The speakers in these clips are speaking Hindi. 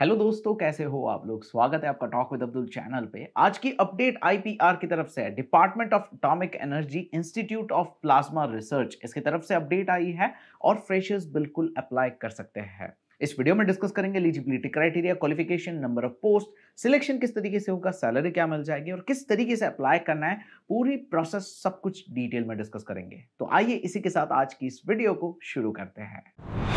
हेलो दोस्तों कैसे हो आप लोग स्वागत है आपका टॉक विद अब्दुल चैनल पे आज की अपडेट आईपीआर की तरफ से department of atomic energy institute of plasma research इसकी तरफ से अपडेट आई है और फ्रेशर्स बिल्कुल अप्लाई कर सकते हैं इस वीडियो में डिस्कस करेंगे eligibility criteria qualification number of post selection किस तरीके से होगा सैलरी क्या मिल जाएगी और किस तरीके से अप्लाई करना है पूरी प्रोसेस सब कुछ डिटेल में डिस्कस करेंगे तो आइए इसी के साथ आज की इस वीडियो को शुरू करते हैं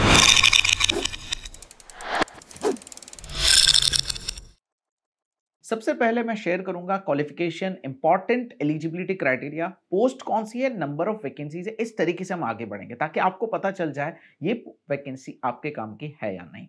सबसे पहले मैं शेयर करूंगा qualification important eligibility criteria post कौन सी है नंबर ऑफ वैकेंसीज है इस तरीके से हम आगे बढ़ेंगे ताकि आपको पता चल जाए ये वैकेंसी आपके काम की है या नहीं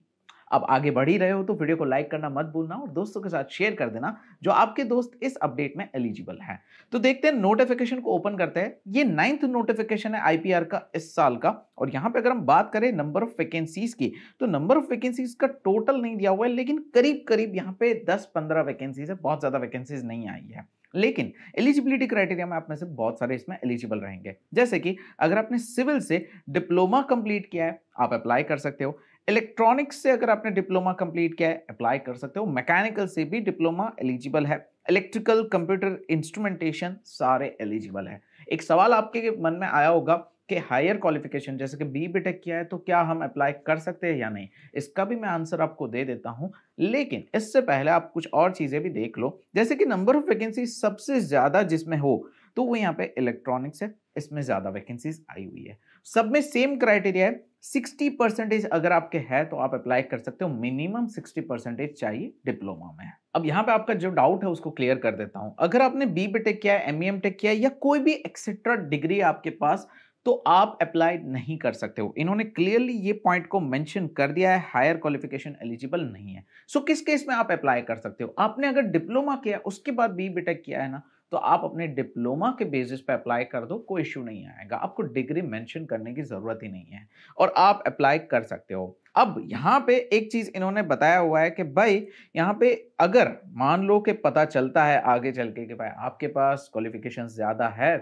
आप आगे बढ़ ही रहे हो तो वीडियो को लाइक करना मत भूलना और दोस्तों के साथ शेयर कर देना जो आपके दोस्त इस अपडेट में एलिजिबल हैं तो देखते हैं नोटिफिकेशन को ओपन करते हैं ये नाइन्थ नोटिफिकेशन है आईपीआर का इस साल का और यहाँ पे अगर हम बात करें नंबर ऑफ वैकेंसीज की तो नंबर ऑफ वैकेंसीज का टोटल नहीं दिया हुआ है लेकिन करीब करीब यहाँ पे दस पंद्रह वैकेंसीज है बहुत ज़्यादा वैकेंसीज नहीं आई है लेकिन एलिजिबिलिटी क्राइटेरिया में आप में से बहुत सारे इसमें एलिजिबल रहेंगे जैसे कि अगर आपने सिविल से डिप्लोमा कंप्लीट किया है आप अप्लाई कर सकते हो इलेक्ट्रॉनिक्स से अगर आपने डिप्लोमा कंप्लीट किया है अप्लाई कर सकते हो मैकेनिकल से भी डिप्लोमा एलिजिबल है इलेक्ट्रिकल कंप्यूटर इंस्ट्रूमेंटेशन सारे एलिजिबल है एक सवाल आपके मन में आया होगा कि हायर क्वालिफिकेशन जैसे कि बी बीटेक किया है तो क्या हम अप्लाई कर सकते हैं या नहीं इसका भी मैं आंसर आपको दे देता हूं लेकिन इससे पहले आप कुछ और चीज़ें भी देख लो जैसे कि नंबर ऑफ वैकेंसी सबसे ज़्यादा जिसमें हो तो वो यहाँ पे इलेक्ट्रॉनिक्स है इसमें ज़्यादा वैकेंसीज आई हुई है सब में सेम क्राइटेरिया है सिक्सटी परसेंटेज अगर आपके है तो आप अप्लाई कर सकते हो मिनिमम सिक्सटी परसेंटेज चाहिए डिप्लोमा में अब यहाँ पे आपका जो डाउट है उसको क्लियर कर देता हूँ अगर आपने बी टेक किया है एम टेक किया या कोई भी एक्सेट्रा डिग्री आपके पास तो आप अप्लाई नहीं कर सकते हो इन्होंने क्लियरली ये पॉइंट को मेंशन कर दिया है हायर क्वालिफिकेशन एलिजिबल नहीं है सो so, किस केस में आप अप्लाई कर सकते हो आपने अगर डिप्लोमा किया उसके बाद बी बीटेक किया है ना तो आप अपने डिप्लोमा के बेसिस पे अप्लाई कर दो कोई इश्यू नहीं आएगा आपको डिग्री मेंशन करने की ज़रूरत ही नहीं है और आप अप्लाई कर सकते हो अब यहाँ पे एक चीज़ इन्होंने बताया हुआ है कि भाई यहाँ पे अगर मान लो कि पता चलता है आगे चल के कि भाई आपके पास क्वालिफिकेशन ज़्यादा है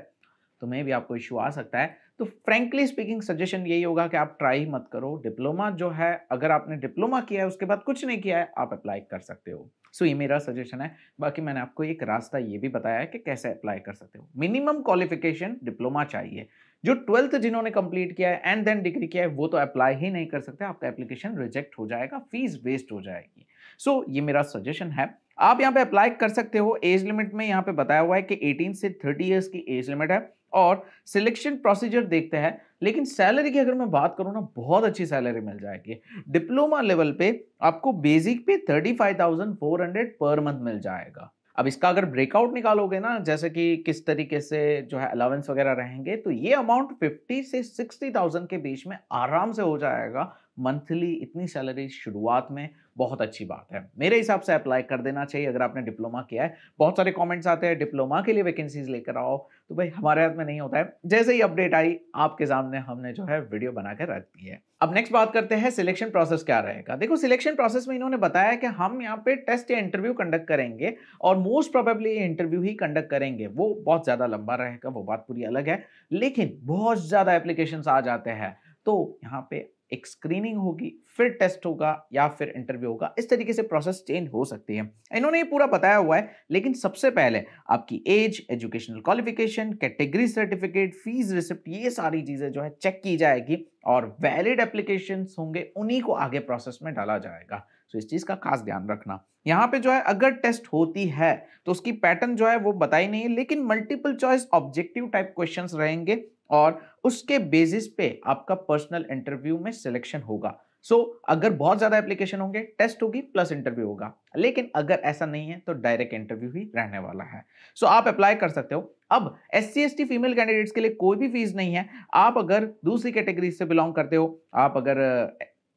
तो मे भी आपको इशू आ सकता है तो फ्रेंकली स्पीकिंग सजेशन यही होगा कि आप ट्राई मत करो डिप्लोमा जो है अगर आपने डिप्लोमा किया है उसके बाद कुछ नहीं किया है आप अप्लाई कर सकते हो सो so, ये मेरा सजेशन है बाकी मैंने आपको एक रास्ता ये भी बताया है कि कैसे अप्लाई कर सकते हो मिनिमम क्वालिफिकेशन डिप्लोमा चाहिए जो ट्वेल्थ जिन्होंने कंप्लीट किया है एंड देन डिग्री किया है वो तो अप्लाई ही नहीं कर सकते आपका एप्लीकेशन रिजेक्ट हो जाएगा फीस वेस्ट हो जाएगी सो so, ये मेरा सजेशन है आप यहाँ पे अप्लाई कर सकते हो एज लिमिट में यहाँ पे बताया हुआ है कि 18 से 30 इयर्स की एज लिमिट है और सिलेक्शन प्रोसीजर देखते हैं लेकिन सैलरी की अगर मैं बात करूँ ना बहुत अच्छी सैलरी मिल जाएगी डिप्लोमा लेवल पे आपको बेसिक पे 35,400 पर मंथ मिल जाएगा अब इसका अगर ब्रेकआउट निकालोगे ना जैसे कि किस तरीके से जो है अलाउंस वगैरह रहेंगे तो ये अमाउंट 50 से 60,000 के बीच में आराम से हो जाएगा मंथली इतनी सैलरी शुरुआत में बहुत अच्छी बात है मेरे हिसाब से अप्लाई कर देना चाहिए अगर आपने डिप्लोमा किया है बहुत सारे कमेंट्स आते हैं डिप्लोमा के लिए वैकेंसीज लेकर आओ तो भाई हमारे हाथ में नहीं होता है जैसे ही अपडेट आई आपके सामने हमने जो है वीडियो बनाकर रख दी है अब नेक्स्ट बात करते हैं सिलेक्शन प्रोसेस क्या रहेगा देखो सिलेक्शन प्रोसेस में इन्होंने बताया कि हम यहाँ पे टेस्ट या इंटरव्यू कंडक्ट करेंगे और मोस्ट प्रोबेबली इंटरव्यू ही कंडक्ट करेंगे वो बहुत ज़्यादा लंबा रहेगा वो बात पूरी अलग है लेकिन बहुत ज़्यादा एप्लीकेशन आ जाते हैं तो यहाँ पे एक स्क्रीनिंग होगी फिर टेस्ट होगा या फिर इंटरव्यू होगा इस तरीके से प्रोसेस चेंज हो सकती है इन्होंने ये पूरा बताया हुआ है लेकिन सबसे पहले आपकी age educational qualification category certificate fees receipt ये सारी चीज़ें जो है चेक की जाएगी और वैलिड एप्लीकेशन होंगे उन्हीं को आगे प्रोसेस में डाला जाएगा तो इस चीज़ का खास ध्यान रखना यहाँ पे जो है अगर टेस्ट होती है तो उसकी पैटर्न जो है वो बताई नहीं है लेकिन multiple choice objective type questions रहेंगे और उसके बेसिस पे आपका पर्सनल इंटरव्यू में सिलेक्शन होगा सो so, अगर बहुत ज़्यादा एप्लीकेशन होंगे टेस्ट होगी प्लस इंटरव्यू होगा लेकिन अगर ऐसा नहीं है तो डायरेक्ट इंटरव्यू ही रहने वाला है सो so, आप अप्लाई कर सकते हो अब S C S T female candidates के लिए कोई भी फीस नहीं है आप अगर दूसरी कैटेगरी से बिलोंग करते हो आप अगर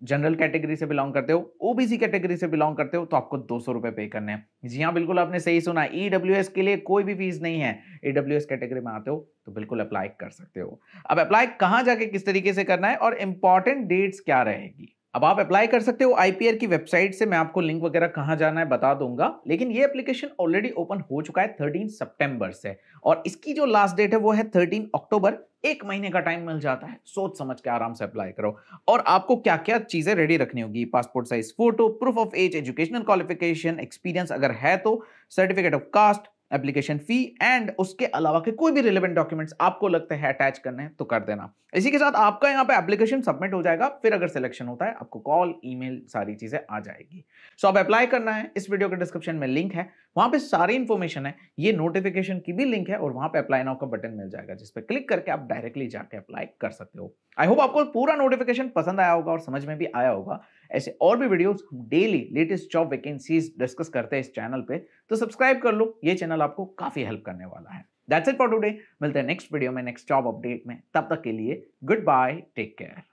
जनरल कैटेगरी से बिलोंग करते हो ओबीसी कैटेगरी से बिलोंग करते हो तो आपको दो सौ रुपए पे करने हैं जी हाँ बिल्कुल आपने सही सुना ईडब्ल्यू e के लिए कोई भी फीस नहीं है ईडब्ल्यू e कैटेगरी में आते हो तो बिल्कुल अप्लाई कर सकते हो अब अप्लाई कहाँ जाके किस तरीके से करना है और इंपॉर्टेंट डेट्स क्या रहेगी अब आप अप्लाई कर सकते हो आईपीआर की वेबसाइट से मैं आपको लिंक वगैरह कहाँ जाना है बता दूंगा लेकिन ये एप्लीकेशन ऑलरेडी ओपन हो चुका है थर्टीन सितंबर से और इसकी जो लास्ट डेट है वो है थर्टीन अक्टूबर एक महीने का टाइम मिल जाता है सोच समझ के आराम से अप्लाई करो और आपको क्या क्या चीज़ें रेडी रखनी होगी passport size photo proof of age educational qualification experience अगर है तो certificate of caste application fee and उसके अलावा के कोई भी रिलेवेंट डॉक्यूमेंट्स आपको लगते हैं अटैच करने हैं तो कर देना इसी के साथ आपका यहाँ पे एप्लीकेशन सबमिट हो जाएगा फिर अगर सिलेक्शन होता है आपको कॉल ईमेल सारी चीजें आ जाएगी सो so, आप अप्लाई करना है इस वीडियो के डिस्क्रिप्शन में लिंक है वहां पे सारी इन्फॉर्मेशन है ये नोटिफिकेशन की भी लिंक है और वहां पे अप्लाई नाउ का बटन मिल जाएगा जिस पर क्लिक करके आप डायरेक्टली जाके अप्लाई कर सकते हो आई होप आपको पूरा नोटिफिकेशन पसंद आया होगा और समझ में भी आया होगा ऐसे और भी videos daily latest job vacancies discuss करते हैं इस चैनल पे तो सब्सक्राइब कर लो ये चैनल आपको काफ़ी हेल्प करने वाला है दैट्स इट फॉर टुडे मिलते हैं नेक्स्ट वीडियो में नेक्स्ट जॉब अपडेट में तब तक के लिए गुड बाय टेक केयर